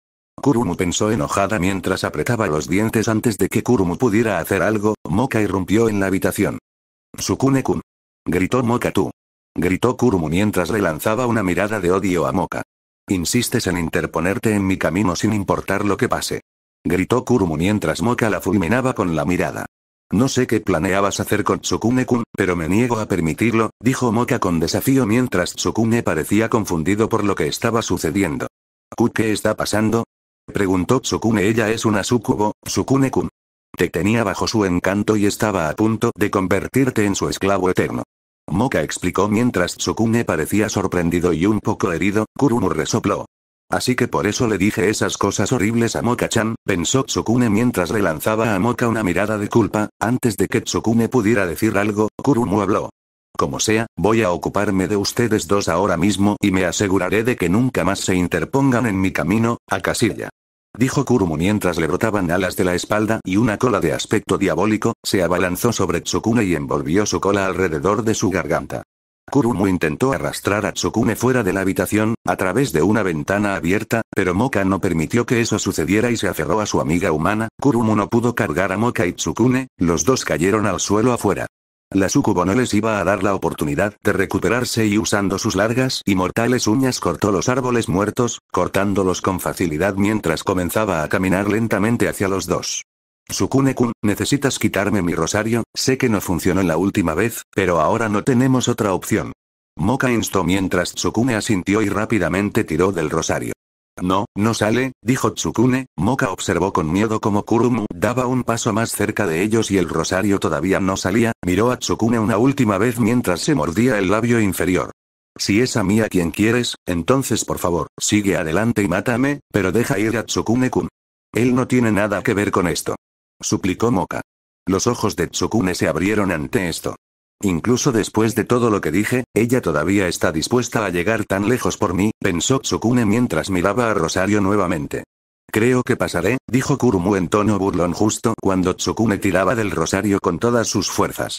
Kurumu pensó enojada mientras apretaba los dientes antes de que Kurumu pudiera hacer algo, Moka irrumpió en la habitación. Sukune-kun. Gritó Moka tú. Gritó Kurumu mientras le lanzaba una mirada de odio a Moka. Insistes en interponerte en mi camino sin importar lo que pase. Gritó Kurumu mientras Moka la fulminaba con la mirada. No sé qué planeabas hacer con Tsukune-kun, pero me niego a permitirlo, dijo Moka con desafío mientras Tsukune parecía confundido por lo que estaba sucediendo. ¿Qué está pasando? Preguntó Tsukune ella es una sucubo, Tsukune-kun. Te tenía bajo su encanto y estaba a punto de convertirte en su esclavo eterno. Moka explicó mientras Tsukune parecía sorprendido y un poco herido, Kurumu resopló. Así que por eso le dije esas cosas horribles a Moka-chan, pensó Tsukune mientras relanzaba a Moka una mirada de culpa, antes de que Tsukune pudiera decir algo, Kurumu habló. Como sea, voy a ocuparme de ustedes dos ahora mismo y me aseguraré de que nunca más se interpongan en mi camino, a casilla. Dijo Kurumu mientras le brotaban alas de la espalda y una cola de aspecto diabólico, se abalanzó sobre Tsukune y envolvió su cola alrededor de su garganta. Kurumu intentó arrastrar a Tsukune fuera de la habitación, a través de una ventana abierta, pero Moka no permitió que eso sucediera y se aferró a su amiga humana, Kurumu no pudo cargar a Moka y Tsukune, los dos cayeron al suelo afuera. La sucubo no les iba a dar la oportunidad de recuperarse y usando sus largas y mortales uñas cortó los árboles muertos, cortándolos con facilidad mientras comenzaba a caminar lentamente hacia los dos. Sukune-kun, necesitas quitarme mi rosario, sé que no funcionó la última vez, pero ahora no tenemos otra opción. Moka instó mientras Sukune asintió y rápidamente tiró del rosario. No, no sale, dijo Tsukune. Moka observó con miedo como Kurumu daba un paso más cerca de ellos y el rosario todavía no salía, miró a Tsukune una última vez mientras se mordía el labio inferior. Si es a mí a quien quieres, entonces por favor, sigue adelante y mátame, pero deja ir a Tsukune-kun. Él no tiene nada que ver con esto. Suplicó Moka. Los ojos de Tsukune se abrieron ante esto. Incluso después de todo lo que dije, ella todavía está dispuesta a llegar tan lejos por mí, pensó Tsukune mientras miraba a Rosario nuevamente. Creo que pasaré, dijo Kurumu en tono burlón justo cuando Tsukune tiraba del rosario con todas sus fuerzas.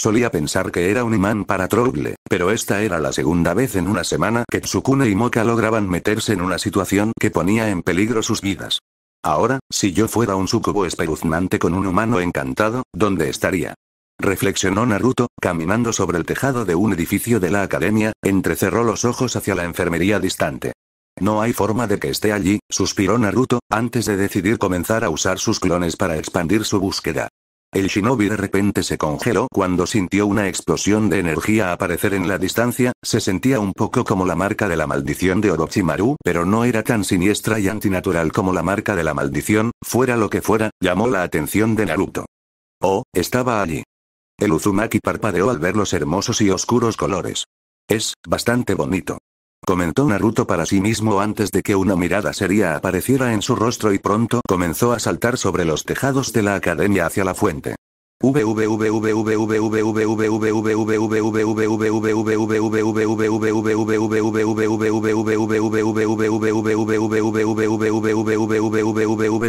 Solía pensar que era un imán para Trouble, pero esta era la segunda vez en una semana que Tsukune y Moka lograban meterse en una situación que ponía en peligro sus vidas. Ahora, si yo fuera un sucubo espeluznante con un humano encantado, ¿dónde estaría? Reflexionó Naruto, caminando sobre el tejado de un edificio de la academia, entrecerró los ojos hacia la enfermería distante. No hay forma de que esté allí, suspiró Naruto, antes de decidir comenzar a usar sus clones para expandir su búsqueda. El shinobi de repente se congeló cuando sintió una explosión de energía aparecer en la distancia, se sentía un poco como la marca de la maldición de Orochimaru, pero no era tan siniestra y antinatural como la marca de la maldición, fuera lo que fuera, llamó la atención de Naruto. Oh, estaba allí. El Uzumaki parpadeó al ver los hermosos y oscuros colores. Es, bastante bonito comentó Naruto para sí mismo antes de que una mirada seria apareciera en su rostro y pronto comenzó a saltar sobre los tejados de la academia hacia la fuente.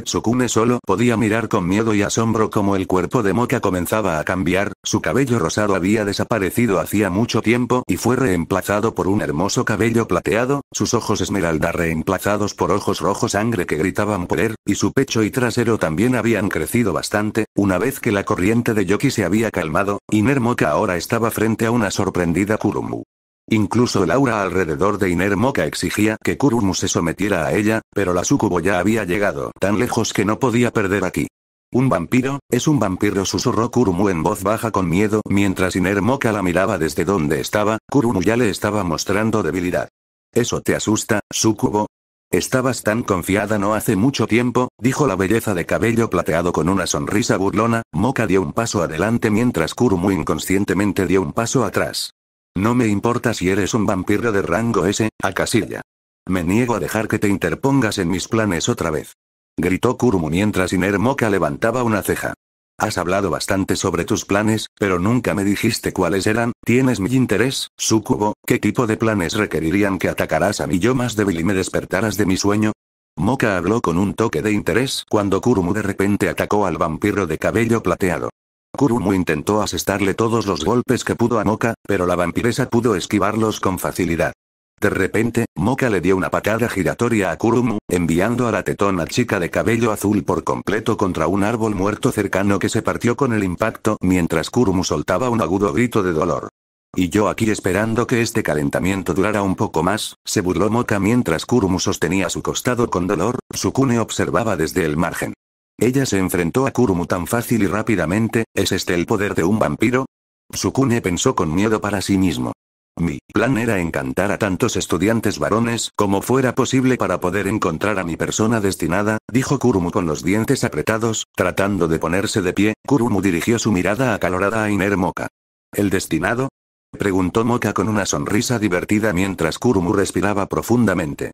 Tsukune solo podía mirar con miedo y asombro como el cuerpo de Moka comenzaba a cambiar, su cabello rosado había desaparecido hacía mucho tiempo y fue reemplazado por un hermoso cabello plateado, sus ojos esmeralda reemplazados por ojos rojos sangre que gritaban por él y su pecho y trasero también habían crecido bastante, una vez que la corriente de Yoki se había calmado, y Nermoka ahora estaba frente a una sorprendida Kurumu. Incluso el aura alrededor de Inermoka exigía que Kurumu se sometiera a ella, pero la Sukubo ya había llegado tan lejos que no podía perder aquí. Un vampiro, es un vampiro susurró Kurumu en voz baja con miedo mientras Inermoka la miraba desde donde estaba, Kurumu ya le estaba mostrando debilidad. ¿Eso te asusta, Sukubo. Estabas tan confiada no hace mucho tiempo, dijo la belleza de cabello plateado con una sonrisa burlona, Moca dio un paso adelante mientras Kurumu inconscientemente dio un paso atrás. No me importa si eres un vampiro de rango S, a casilla. Me niego a dejar que te interpongas en mis planes otra vez. Gritó Kurumu mientras Iner Moca levantaba una ceja. Has hablado bastante sobre tus planes, pero nunca me dijiste cuáles eran, tienes mi interés, Sukubo, ¿qué tipo de planes requerirían que atacaras a mi yo más débil y me despertaras de mi sueño? Moka habló con un toque de interés cuando Kurumu de repente atacó al vampiro de cabello plateado. Kurumu intentó asestarle todos los golpes que pudo a Moka, pero la vampiresa pudo esquivarlos con facilidad. De repente, Moka le dio una patada giratoria a Kurumu, enviando a la tetona chica de cabello azul por completo contra un árbol muerto cercano que se partió con el impacto mientras Kurumu soltaba un agudo grito de dolor. Y yo aquí esperando que este calentamiento durara un poco más, se burló Moka mientras Kurumu sostenía su costado con dolor, Sukune observaba desde el margen. Ella se enfrentó a Kurumu tan fácil y rápidamente, ¿es este el poder de un vampiro? Sukune pensó con miedo para sí mismo. Mi plan era encantar a tantos estudiantes varones como fuera posible para poder encontrar a mi persona destinada, dijo Kurumu con los dientes apretados, tratando de ponerse de pie, Kurumu dirigió su mirada acalorada a Iner Moka. ¿El destinado? preguntó Moka con una sonrisa divertida mientras Kurumu respiraba profundamente.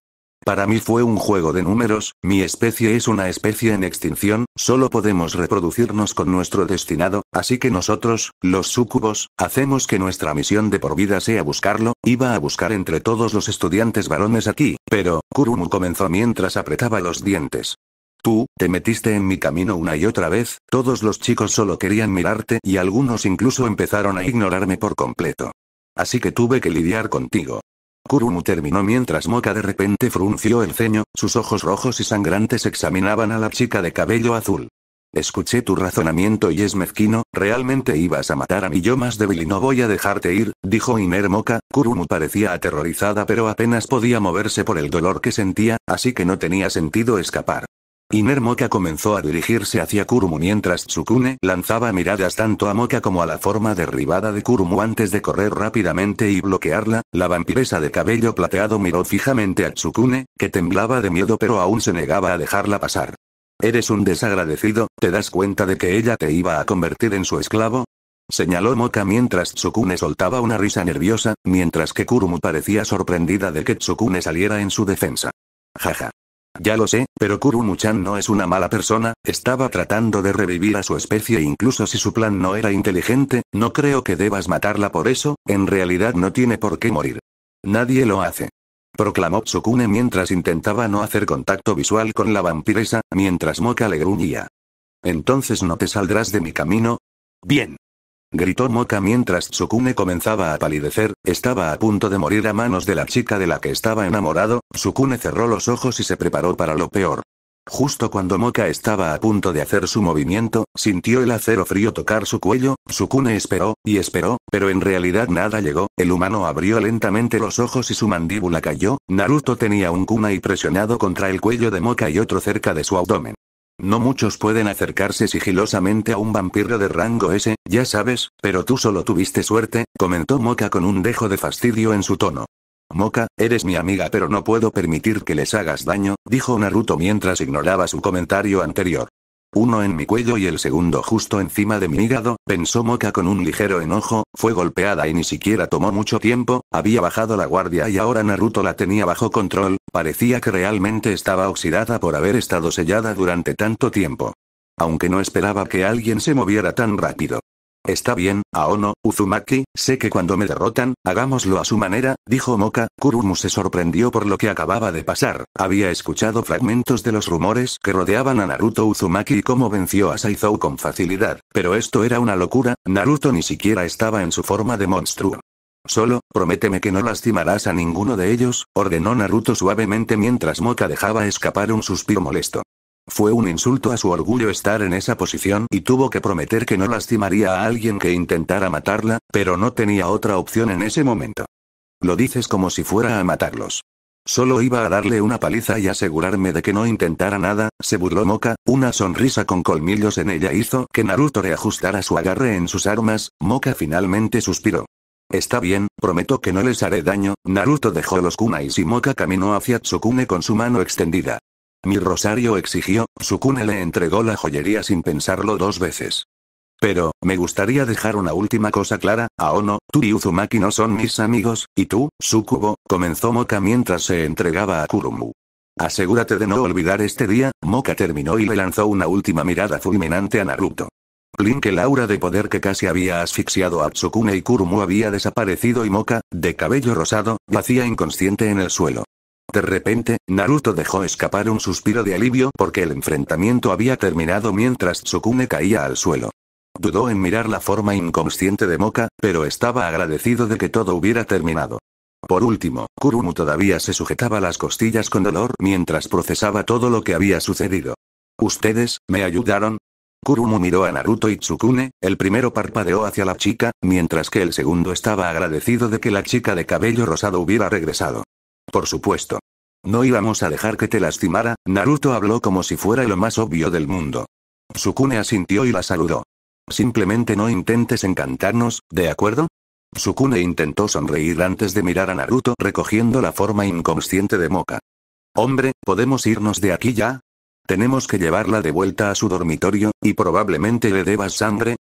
Para mí fue un juego de números, mi especie es una especie en extinción, solo podemos reproducirnos con nuestro destinado, así que nosotros, los súcubos, hacemos que nuestra misión de por vida sea buscarlo, iba a buscar entre todos los estudiantes varones aquí, pero, Kurumu comenzó mientras apretaba los dientes. Tú, te metiste en mi camino una y otra vez, todos los chicos solo querían mirarte y algunos incluso empezaron a ignorarme por completo. Así que tuve que lidiar contigo. Kurumu terminó mientras Moka de repente frunció el ceño, sus ojos rojos y sangrantes examinaban a la chica de cabello azul. Escuché tu razonamiento y es mezquino, realmente ibas a matar a mi yo más débil y no voy a dejarte ir, dijo Iner Moka. Kurumu parecía aterrorizada pero apenas podía moverse por el dolor que sentía, así que no tenía sentido escapar. Iner Moka comenzó a dirigirse hacia Kurumu mientras Tsukune lanzaba miradas tanto a Moka como a la forma derribada de Kurumu antes de correr rápidamente y bloquearla, la vampiresa de cabello plateado miró fijamente a Tsukune, que temblaba de miedo pero aún se negaba a dejarla pasar. Eres un desagradecido, ¿te das cuenta de que ella te iba a convertir en su esclavo? Señaló Moka mientras Tsukune soltaba una risa nerviosa, mientras que Kurumu parecía sorprendida de que Tsukune saliera en su defensa. Jaja. Ya lo sé, pero Kurumuchan no es una mala persona, estaba tratando de revivir a su especie e incluso si su plan no era inteligente, no creo que debas matarla por eso, en realidad no tiene por qué morir. Nadie lo hace. Proclamó Tsukune mientras intentaba no hacer contacto visual con la vampiresa, mientras Moka le gruñía. Entonces no te saldrás de mi camino. Bien gritó Moka mientras Tsukune comenzaba a palidecer, estaba a punto de morir a manos de la chica de la que estaba enamorado, Tsukune cerró los ojos y se preparó para lo peor. Justo cuando Moka estaba a punto de hacer su movimiento, sintió el acero frío tocar su cuello, Tsukune esperó, y esperó, pero en realidad nada llegó, el humano abrió lentamente los ojos y su mandíbula cayó, Naruto tenía un y presionado contra el cuello de Moka y otro cerca de su abdomen. No muchos pueden acercarse sigilosamente a un vampiro de rango S, ya sabes, pero tú solo tuviste suerte, comentó Moca con un dejo de fastidio en su tono. Moca, eres mi amiga pero no puedo permitir que les hagas daño, dijo Naruto mientras ignoraba su comentario anterior. Uno en mi cuello y el segundo justo encima de mi hígado, pensó Moka con un ligero enojo, fue golpeada y ni siquiera tomó mucho tiempo, había bajado la guardia y ahora Naruto la tenía bajo control, parecía que realmente estaba oxidada por haber estado sellada durante tanto tiempo. Aunque no esperaba que alguien se moviera tan rápido. Está bien, Aono, Uzumaki, sé que cuando me derrotan, hagámoslo a su manera, dijo Moka. Kurumu se sorprendió por lo que acababa de pasar, había escuchado fragmentos de los rumores que rodeaban a Naruto Uzumaki y cómo venció a Saizou con facilidad, pero esto era una locura, Naruto ni siquiera estaba en su forma de monstruo. Solo, prométeme que no lastimarás a ninguno de ellos, ordenó Naruto suavemente mientras Moka dejaba escapar un suspiro molesto. Fue un insulto a su orgullo estar en esa posición y tuvo que prometer que no lastimaría a alguien que intentara matarla, pero no tenía otra opción en ese momento. Lo dices como si fuera a matarlos. Solo iba a darle una paliza y asegurarme de que no intentara nada, se burló Moka, una sonrisa con colmillos en ella hizo que Naruto reajustara su agarre en sus armas, Moka finalmente suspiró. Está bien, prometo que no les haré daño, Naruto dejó los kunais y Moka caminó hacia Tsukune con su mano extendida. Mi rosario exigió, Sukune le entregó la joyería sin pensarlo dos veces. Pero, me gustaría dejar una última cosa clara, Aono, tú y Uzumaki no son mis amigos, y tú, Sukubo, comenzó Moka mientras se entregaba a Kurumu. Asegúrate de no olvidar este día, Moka terminó y le lanzó una última mirada fulminante a Naruto. Link la aura de poder que casi había asfixiado a Tsukune y Kurumu había desaparecido y Moka, de cabello rosado, vacía inconsciente en el suelo. De repente, Naruto dejó escapar un suspiro de alivio porque el enfrentamiento había terminado mientras Sukune caía al suelo. Dudó en mirar la forma inconsciente de Moka, pero estaba agradecido de que todo hubiera terminado. Por último, Kurumu todavía se sujetaba las costillas con dolor mientras procesaba todo lo que había sucedido. ¿Ustedes, me ayudaron? Kurumu miró a Naruto y Tsukune, el primero parpadeó hacia la chica, mientras que el segundo estaba agradecido de que la chica de cabello rosado hubiera regresado. Por supuesto. No íbamos a dejar que te lastimara, Naruto habló como si fuera lo más obvio del mundo. Sukune asintió y la saludó. Simplemente no intentes encantarnos, ¿de acuerdo? Sukune intentó sonreír antes de mirar a Naruto recogiendo la forma inconsciente de Moka. Hombre, ¿podemos irnos de aquí ya? Tenemos que llevarla de vuelta a su dormitorio, y probablemente le debas sangre,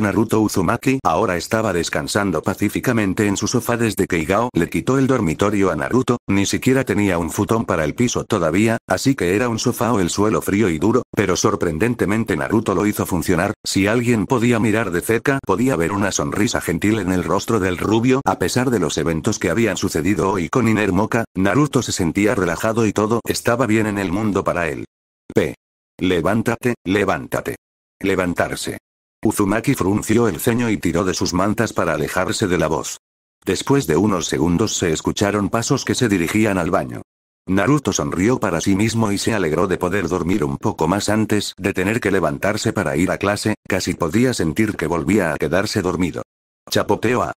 Naruto Uzumaki ahora estaba descansando pacíficamente en su sofá desde que Igao le quitó el dormitorio a Naruto, ni siquiera tenía un futón para el piso todavía, así que era un sofá o el suelo frío y duro, pero sorprendentemente Naruto lo hizo funcionar, si alguien podía mirar de cerca, podía ver una sonrisa gentil en el rostro del rubio. A pesar de los eventos que habían sucedido hoy con Inermoca, Naruto se sentía relajado y todo estaba bien en el mundo para él. P. Levántate, levántate. Levantarse. Uzumaki frunció el ceño y tiró de sus mantas para alejarse de la voz. Después de unos segundos se escucharon pasos que se dirigían al baño. Naruto sonrió para sí mismo y se alegró de poder dormir un poco más antes de tener que levantarse para ir a clase, casi podía sentir que volvía a quedarse dormido. Chapoteo a.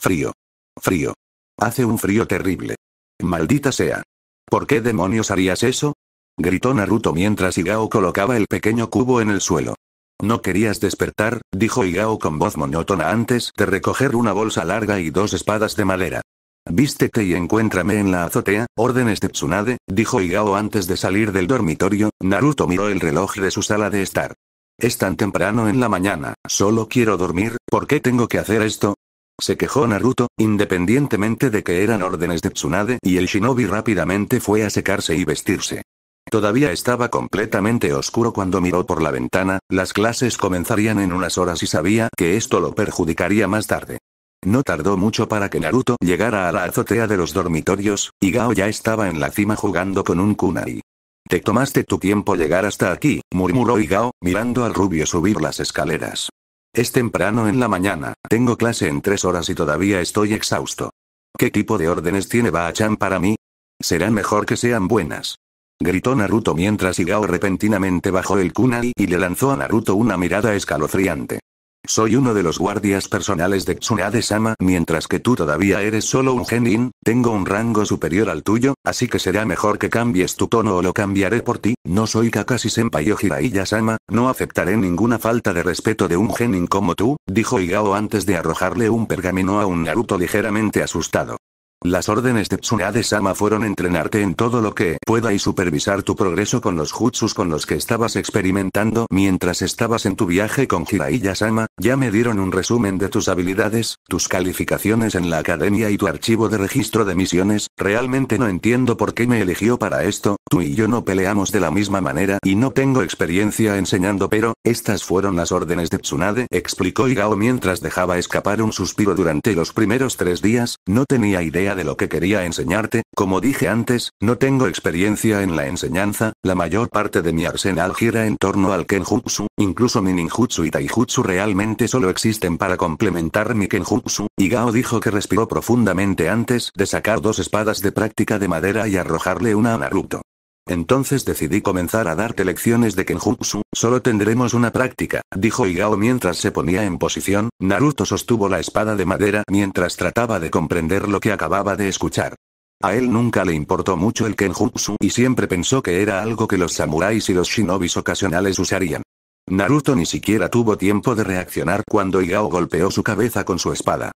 Frío. Frío. Hace un frío terrible. Maldita sea. ¿Por qué demonios harías eso? gritó Naruto mientras Igao colocaba el pequeño cubo en el suelo. No querías despertar, dijo Igao con voz monótona antes de recoger una bolsa larga y dos espadas de madera. Vístete y encuéntrame en la azotea, órdenes de Tsunade, dijo Igao antes de salir del dormitorio, Naruto miró el reloj de su sala de estar. Es tan temprano en la mañana, solo quiero dormir, ¿por qué tengo que hacer esto? Se quejó Naruto, independientemente de que eran órdenes de Tsunade, y el shinobi rápidamente fue a secarse y vestirse. Todavía estaba completamente oscuro cuando miró por la ventana, las clases comenzarían en unas horas y sabía que esto lo perjudicaría más tarde. No tardó mucho para que Naruto llegara a la azotea de los dormitorios, y Gao ya estaba en la cima jugando con un kunai. Te tomaste tu tiempo llegar hasta aquí, murmuró Igao, mirando al rubio subir las escaleras. Es temprano en la mañana, tengo clase en tres horas y todavía estoy exhausto. ¿Qué tipo de órdenes tiene Baachan para mí? Será mejor que sean buenas. Gritó Naruto mientras Igao repentinamente bajó el kunai y le lanzó a Naruto una mirada escalofriante. Soy uno de los guardias personales de Tsunade-sama mientras que tú todavía eres solo un genin, tengo un rango superior al tuyo, así que será mejor que cambies tu tono o lo cambiaré por ti, no soy Kakashi-senpai o sama no aceptaré ninguna falta de respeto de un genin como tú, dijo Igao antes de arrojarle un pergamino a un Naruto ligeramente asustado. Las órdenes de Tsunade-sama fueron entrenarte en todo lo que pueda y supervisar tu progreso con los jutsus con los que estabas experimentando mientras estabas en tu viaje con hiraiya sama ya me dieron un resumen de tus habilidades, tus calificaciones en la academia y tu archivo de registro de misiones, realmente no entiendo por qué me eligió para esto, tú y yo no peleamos de la misma manera y no tengo experiencia enseñando pero, estas fueron las órdenes de Tsunade, explicó Igao mientras dejaba escapar un suspiro durante los primeros tres días, no tenía idea de lo que quería enseñarte, como dije antes, no tengo experiencia en la enseñanza, la mayor parte de mi arsenal gira en torno al kenjutsu, incluso mi ninjutsu y taijutsu realmente solo existen para complementar mi kenjutsu, y Gao dijo que respiró profundamente antes de sacar dos espadas de práctica de madera y arrojarle una a Naruto. Entonces decidí comenzar a darte lecciones de Kenjutsu, solo tendremos una práctica, dijo Igao mientras se ponía en posición, Naruto sostuvo la espada de madera mientras trataba de comprender lo que acababa de escuchar. A él nunca le importó mucho el Kenjutsu y siempre pensó que era algo que los samuráis y los shinobis ocasionales usarían. Naruto ni siquiera tuvo tiempo de reaccionar cuando Igao golpeó su cabeza con su espada.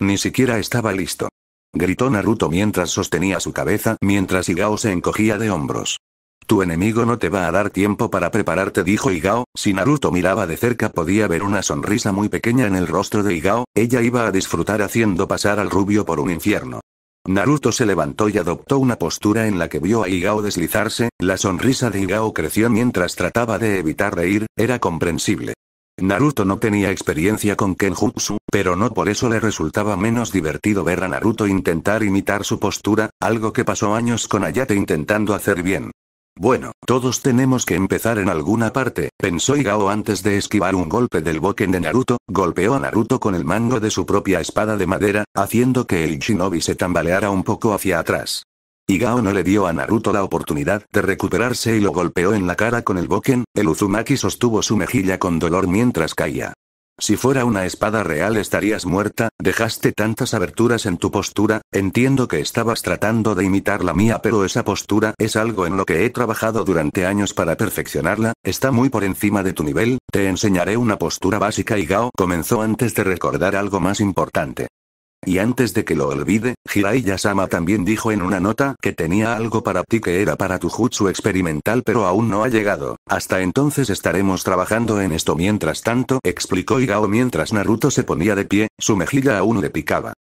Ni siquiera estaba listo gritó Naruto mientras sostenía su cabeza mientras Igao se encogía de hombros. Tu enemigo no te va a dar tiempo para prepararte dijo Higao, si Naruto miraba de cerca podía ver una sonrisa muy pequeña en el rostro de Higao, ella iba a disfrutar haciendo pasar al rubio por un infierno. Naruto se levantó y adoptó una postura en la que vio a Igao deslizarse, la sonrisa de Higao creció mientras trataba de evitar reír, era comprensible. Naruto no tenía experiencia con Kenjutsu, pero no por eso le resultaba menos divertido ver a Naruto intentar imitar su postura, algo que pasó años con Ayate intentando hacer bien. Bueno, todos tenemos que empezar en alguna parte, pensó Igao antes de esquivar un golpe del boken de Naruto, golpeó a Naruto con el mango de su propia espada de madera, haciendo que el shinobi se tambaleara un poco hacia atrás. Y Gao no le dio a Naruto la oportunidad de recuperarse y lo golpeó en la cara con el boken, el Uzumaki sostuvo su mejilla con dolor mientras caía. Si fuera una espada real estarías muerta, dejaste tantas aberturas en tu postura, entiendo que estabas tratando de imitar la mía pero esa postura es algo en lo que he trabajado durante años para perfeccionarla, está muy por encima de tu nivel, te enseñaré una postura básica y Gao comenzó antes de recordar algo más importante. Y antes de que lo olvide, Hirai Yasama también dijo en una nota que tenía algo para ti que era para tu jutsu experimental pero aún no ha llegado. Hasta entonces estaremos trabajando en esto mientras tanto, explicó Igao mientras Naruto se ponía de pie, su mejilla aún le picaba.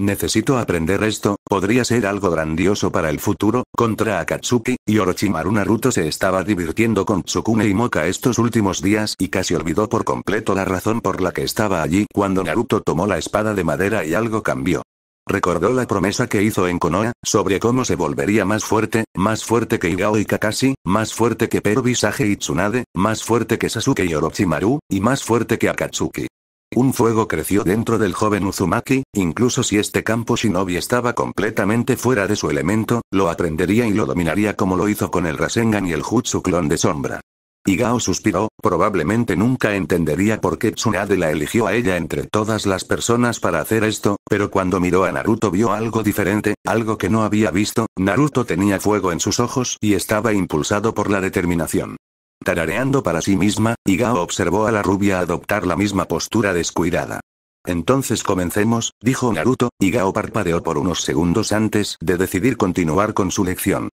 Necesito aprender esto, podría ser algo grandioso para el futuro, contra Akatsuki, y Orochimaru Naruto se estaba divirtiendo con Tsukune y Moka estos últimos días y casi olvidó por completo la razón por la que estaba allí cuando Naruto tomó la espada de madera y algo cambió. Recordó la promesa que hizo en Konoha, sobre cómo se volvería más fuerte, más fuerte que Igao y Kakashi, más fuerte que Peru y Tsunade, más fuerte que Sasuke y Orochimaru, y más fuerte que Akatsuki. Un fuego creció dentro del joven Uzumaki, incluso si este campo shinobi estaba completamente fuera de su elemento, lo aprendería y lo dominaría como lo hizo con el Rasengan y el Jutsu clon de sombra. Y suspiró, probablemente nunca entendería por qué Tsunade la eligió a ella entre todas las personas para hacer esto, pero cuando miró a Naruto vio algo diferente, algo que no había visto, Naruto tenía fuego en sus ojos y estaba impulsado por la determinación tarareando para sí misma, Igao observó a la rubia adoptar la misma postura descuidada. Entonces comencemos, dijo Naruto, y Gao parpadeó por unos segundos antes de decidir continuar con su lección.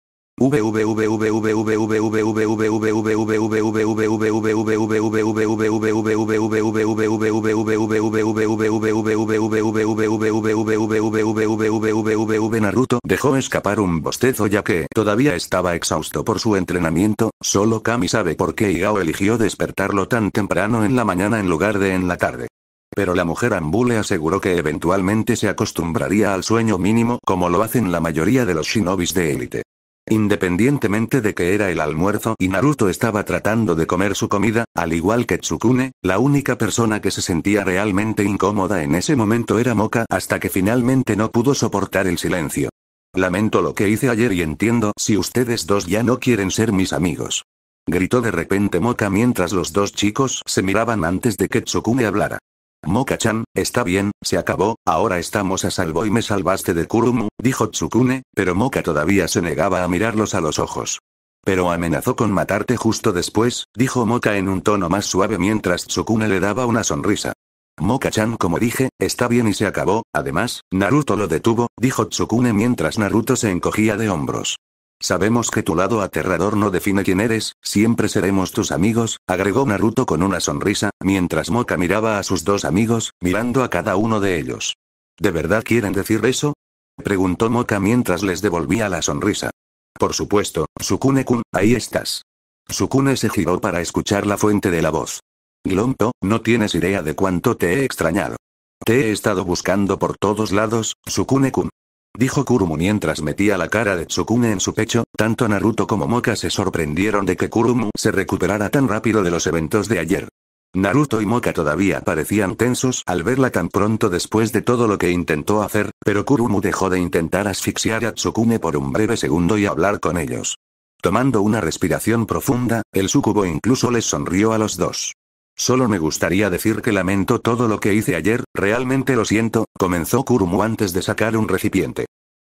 Naruto dejó escapar un bostezo ya que todavía estaba exhausto por su entrenamiento, solo Kami sabe por qué Igao eligió despertarlo tan temprano en la mañana en lugar de en la tarde. Pero la mujer Ambu le aseguró que eventualmente se acostumbraría al sueño mínimo como lo hacen la mayoría de los shinobis de élite. Independientemente de que era el almuerzo y Naruto estaba tratando de comer su comida, al igual que Tsukune, la única persona que se sentía realmente incómoda en ese momento era Moka hasta que finalmente no pudo soportar el silencio. Lamento lo que hice ayer y entiendo si ustedes dos ya no quieren ser mis amigos. Gritó de repente Moka mientras los dos chicos se miraban antes de que Tsukune hablara. Moka-chan, está bien, se acabó, ahora estamos a salvo y me salvaste de Kurumu, dijo Tsukune, pero Moka todavía se negaba a mirarlos a los ojos. Pero amenazó con matarte justo después, dijo Moka en un tono más suave mientras Tsukune le daba una sonrisa. Moka-chan como dije, está bien y se acabó, además, Naruto lo detuvo, dijo Tsukune mientras Naruto se encogía de hombros. Sabemos que tu lado aterrador no define quién eres, siempre seremos tus amigos, agregó Naruto con una sonrisa, mientras Moka miraba a sus dos amigos, mirando a cada uno de ellos. ¿De verdad quieren decir eso? preguntó Moka mientras les devolvía la sonrisa. Por supuesto, Sukune-kun, ahí estás. Sukune se giró para escuchar la fuente de la voz. Glompo, no tienes idea de cuánto te he extrañado. Te he estado buscando por todos lados, Sukune-kun dijo Kurumu mientras metía la cara de Tsukune en su pecho, tanto Naruto como Moka se sorprendieron de que Kurumu se recuperara tan rápido de los eventos de ayer. Naruto y Moka todavía parecían tensos al verla tan pronto después de todo lo que intentó hacer, pero Kurumu dejó de intentar asfixiar a Tsukune por un breve segundo y hablar con ellos. Tomando una respiración profunda, el sukubo incluso les sonrió a los dos. Solo me gustaría decir que lamento todo lo que hice ayer, realmente lo siento, comenzó Kurumu antes de sacar un recipiente.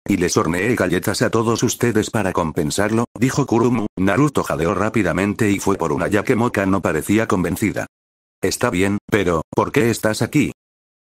Y les horneé galletas a todos ustedes para compensarlo, dijo Kurumu, Naruto jadeó rápidamente y fue por una ya que Moka no parecía convencida. Está bien, pero, ¿por qué estás aquí?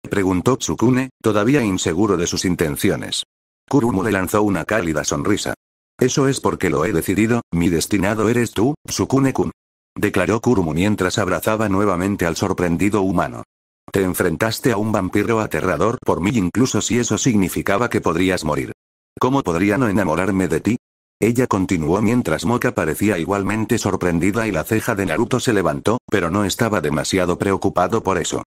Preguntó Tsukune, todavía inseguro de sus intenciones. Kurumu le lanzó una cálida sonrisa. Eso es porque lo he decidido, mi destinado eres tú, Tsukune-kun declaró Kurumu mientras abrazaba nuevamente al sorprendido humano. Te enfrentaste a un vampiro aterrador por mí incluso si eso significaba que podrías morir. ¿Cómo podría no enamorarme de ti? Ella continuó mientras Moka parecía igualmente sorprendida y la ceja de Naruto se levantó, pero no estaba demasiado preocupado por eso.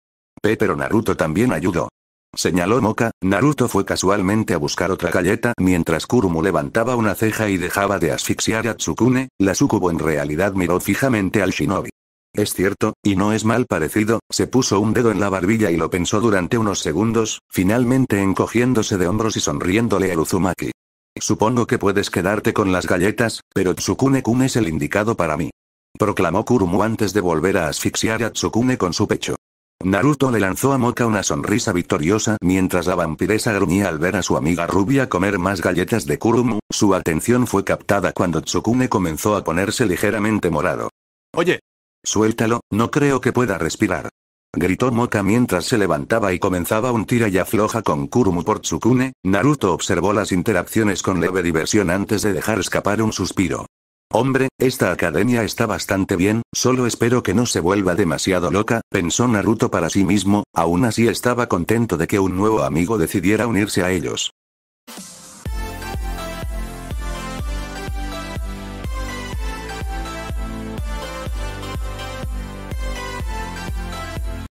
pero Naruto también ayudó señaló Moka, Naruto fue casualmente a buscar otra galleta mientras Kurumu levantaba una ceja y dejaba de asfixiar a Tsukune, la sukubo en realidad miró fijamente al shinobi. Es cierto, y no es mal parecido, se puso un dedo en la barbilla y lo pensó durante unos segundos, finalmente encogiéndose de hombros y sonriéndole a Uzumaki. Supongo que puedes quedarte con las galletas, pero Tsukune-kun es el indicado para mí. Proclamó Kurumu antes de volver a asfixiar a Tsukune con su pecho. Naruto le lanzó a Moka una sonrisa victoriosa mientras la vampiresa gruñía al ver a su amiga rubia comer más galletas de Kurumu, su atención fue captada cuando Tsukune comenzó a ponerse ligeramente morado. Oye. Suéltalo, no creo que pueda respirar. Gritó Moka mientras se levantaba y comenzaba un tira y afloja con Kurumu por Tsukune, Naruto observó las interacciones con leve diversión antes de dejar escapar un suspiro. Hombre, esta academia está bastante bien, solo espero que no se vuelva demasiado loca, pensó Naruto para sí mismo, aún así estaba contento de que un nuevo amigo decidiera unirse a ellos.